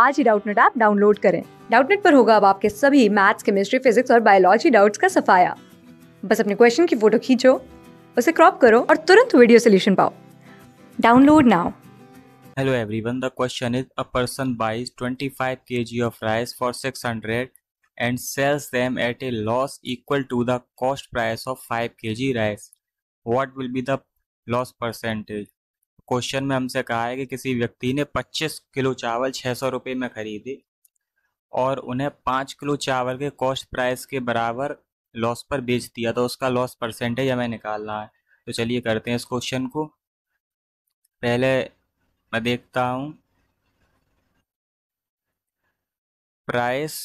आज ही Doubtnut app download करें डाउटनेट पर होगा अब आपके सभी मैथ्स केमिस्ट्री फिजिक्स और बायोलॉजी डाउट्स का सफाया बस अपने क्वेश्चन की फोटो खींचो उसे क्रॉप करो और तुरंत वीडियो सोल्यूशन पाओ download now Hello everyone, the question is a person buys 25 kg of rice for 600 and sells them at a loss equal to the cost price of 5 kg rice. What will be the loss percentage? Question में हमसे कहा है कि किसी व्यक्ति ने 25 kilo चावल छः सौ में खरीदे और उन्हें 5 किलो चावल के कॉस्ट प्राइस के बराबर लॉस पर बेच दिया तो उसका लॉस परसेंटेज हमें निकालना है तो चलिए करते हैं इस क्वेश्चन को पहले मैं देखता हूँ प्राइस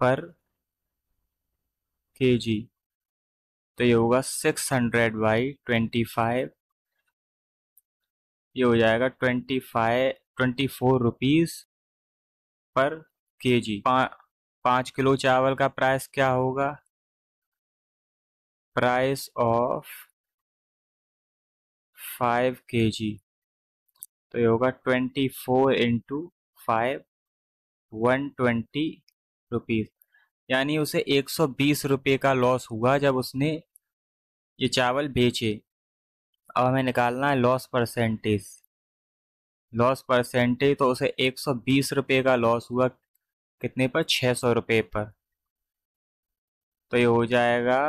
पर के जी तो ये होगा six hundred by twenty five ये हो जाएगा twenty five twenty four rupees पर के जी पांच पाँच किलो चावल का प्राइस क्या होगा प्राइस ऑफ फाइव के जी तो ये होगा twenty four into five one twenty rupees यानी उसे एक सौ बीस रुपये का लॉस हुआ जब उसने ये चावल बेचे अब हमें निकालना है लॉस परसेंटेज लॉस परसेंटेज तो उसे एक सौ बीस रुपये का लॉस हुआ कितने पर छः सौ रुपये पर तो ये हो जाएगा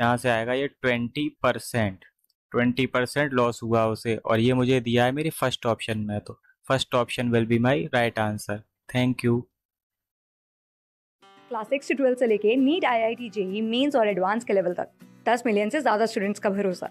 यहाँ से आएगा ये twenty percent twenty percent loss हुआ उसे और ये मुझे दिया है मेरे फर्स्ट ऑप्शन में तो first option will be my right answer thank you class six से ट्वेल्थ से लेके NEET I I T JEE mains और एडवांस के लेवल तक दस मिलियन से ज़्यादा स्टूडेंट्स का भरोसा